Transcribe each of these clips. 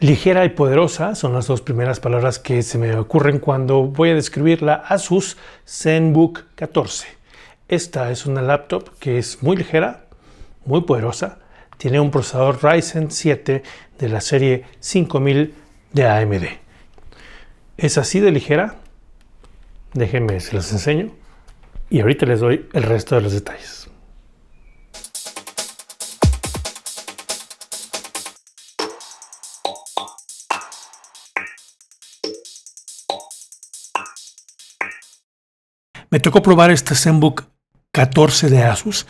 Ligera y poderosa son las dos primeras palabras que se me ocurren cuando voy a describir la Asus ZenBook 14. Esta es una laptop que es muy ligera, muy poderosa. Tiene un procesador Ryzen 7 de la serie 5000 de AMD. Es así de ligera. Déjenme, se las enseño. Y ahorita les doy el resto de los detalles. Me tocó probar este ZenBook 14 de Asus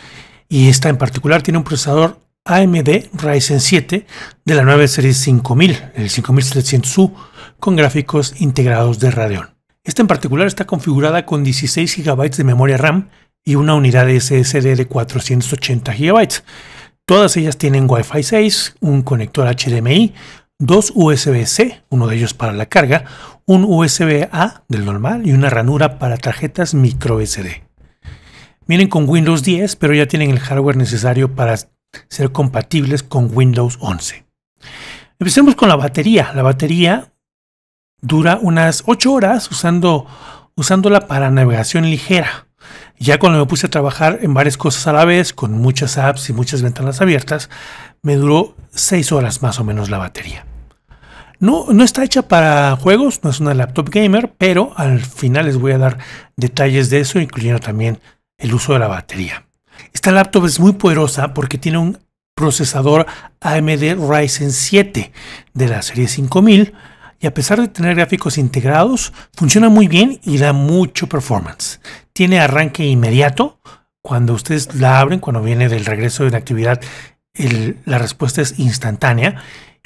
y esta en particular tiene un procesador AMD Ryzen 7 de la 9 Serie 5000, el 5700U, con gráficos integrados de Radeon. Esta en particular está configurada con 16 GB de memoria RAM y una unidad SSD de 480 GB. Todas ellas tienen Wi-Fi 6, un conector HDMI, dos USB-C, uno de ellos para la carga, un USB-A del normal y una ranura para tarjetas micro SD. Vienen con Windows 10, pero ya tienen el hardware necesario para ser compatibles con Windows 11. Empecemos con la batería. La batería dura unas 8 horas usando, usándola para navegación ligera. Ya cuando me puse a trabajar en varias cosas a la vez, con muchas apps y muchas ventanas abiertas, me duró 6 horas más o menos la batería. No, está hecha para juegos, no es una laptop gamer, pero al final les voy a dar detalles de eso, incluyendo también el uso de la batería. Esta laptop es muy poderosa porque tiene un procesador AMD Ryzen 7 de la serie 5000 y a pesar de tener gráficos integrados, funciona muy bien y da mucho performance. Tiene arranque inmediato. Cuando ustedes la abren, cuando viene del regreso de la actividad, la respuesta es instantánea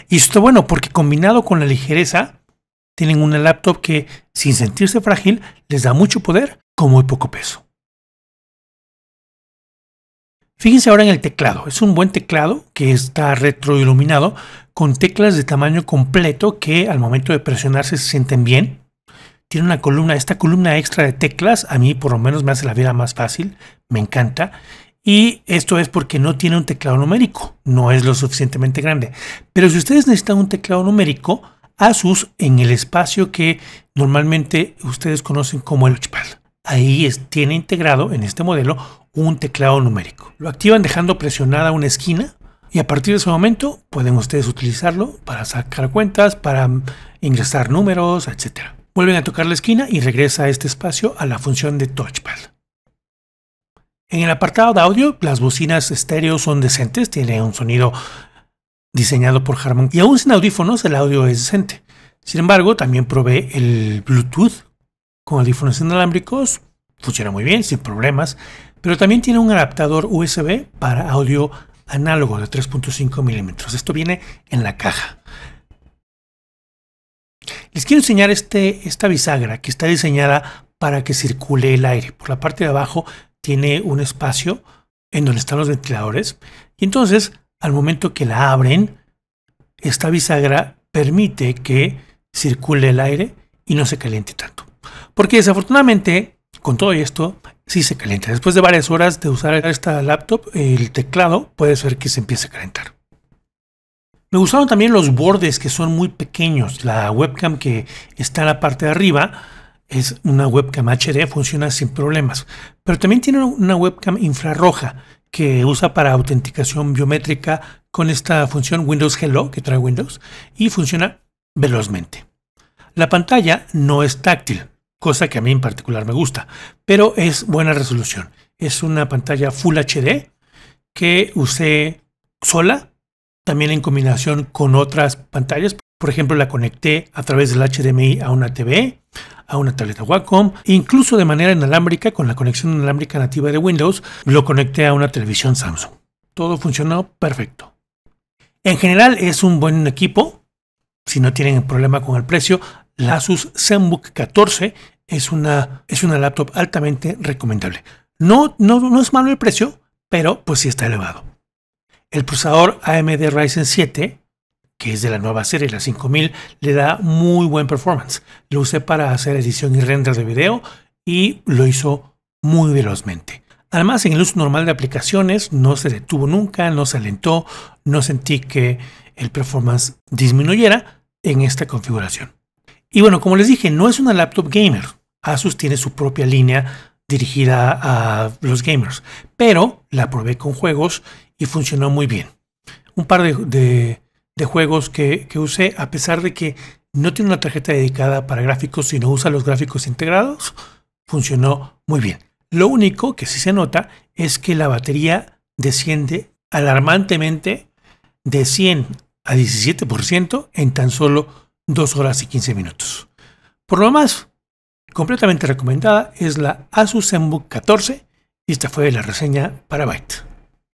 y esto está bueno porque combinado con la ligereza, tienen una laptop que, sin sentirse frágil, les da mucho poder con muy poco peso. Fíjense ahora en el teclado. Es un buen teclado que está retroiluminado con teclas de tamaño completo que al momento de presionarse se sienten bien. Tiene una columna, esta columna extra de teclas a mí por lo menos me hace la vida más fácil, me encanta. Y esto es porque no tiene un teclado numérico, no es lo suficientemente grande. Pero si ustedes necesitan un teclado numérico, Asus en el espacio que normalmente ustedes conocen como el touchpad, Ahí tiene integrado en este modelo un teclado numérico. Lo activan dejando presionada una esquina y a partir de ese momento pueden ustedes utilizarlo para sacar cuentas, para ingresar números, etc. Vuelven a tocar la esquina y regresa a este espacio a la función de touchpad. En el apartado de audio, las bocinas estéreo son decentes, tiene un sonido diseñado por Harman y aún sin audífonos el audio es decente. Sin embargo, también probé el Bluetooth con audífonos inalámbricos, funciona muy bien, sin problemas, pero también tiene un adaptador USB para audio análogo de 3.5 milímetros. Esto viene en la caja. Les quiero enseñar este, esta bisagra que está diseñada para que circule el aire. Por la parte de abajo tiene un espacio en donde están los ventiladores y entonces al momento que la abren, esta bisagra permite que circule el aire y no se caliente tanto. Porque desafortunadamente, con todo esto, sí se calienta. Después de varias horas de usar esta laptop, el teclado puede ser que se empiece a calentar. Me gustaron también los bordes que son muy pequeños. La webcam que está en la parte de arriba es una webcam HD, funciona sin problemas. Pero también tiene una webcam infrarroja que usa para autenticación biométrica con esta función Windows Hello que trae Windows y funciona velozmente. La pantalla no es táctil, cosa que a mí en particular me gusta, pero es buena resolución. Es una pantalla Full HD que usé sola, también en combinación con otras pantallas, por ejemplo, la conecté a través del HDMI a una TV, a una tableta Wacom, incluso de manera inalámbrica con la conexión inalámbrica nativa de Windows, lo conecté a una televisión Samsung. Todo funcionó perfecto. En general es un buen equipo. Si no tienen problema con el precio, la Asus ZenBook 14 es una, es una laptop altamente recomendable. No, no, no es malo el precio, pero pues sí está elevado. El procesador AMD Ryzen 7 que es de la nueva serie, la 5000, le da muy buen performance. Lo usé para hacer edición y render de video y lo hizo muy velozmente. Además, en el uso normal de aplicaciones no se detuvo nunca, no se alentó, no sentí que el performance disminuyera en esta configuración. Y bueno, como les dije, no es una laptop gamer. Asus tiene su propia línea dirigida a los gamers, pero la probé con juegos y funcionó muy bien. Un par de, de de juegos que, que usé, a pesar de que no tiene una tarjeta dedicada para gráficos, sino usa los gráficos integrados, funcionó muy bien. Lo único que sí se nota es que la batería desciende alarmantemente de 100 a 17% en tan solo 2 horas y 15 minutos. Por lo más, completamente recomendada es la Asus ZenBook 14 y esta fue la reseña para Byte.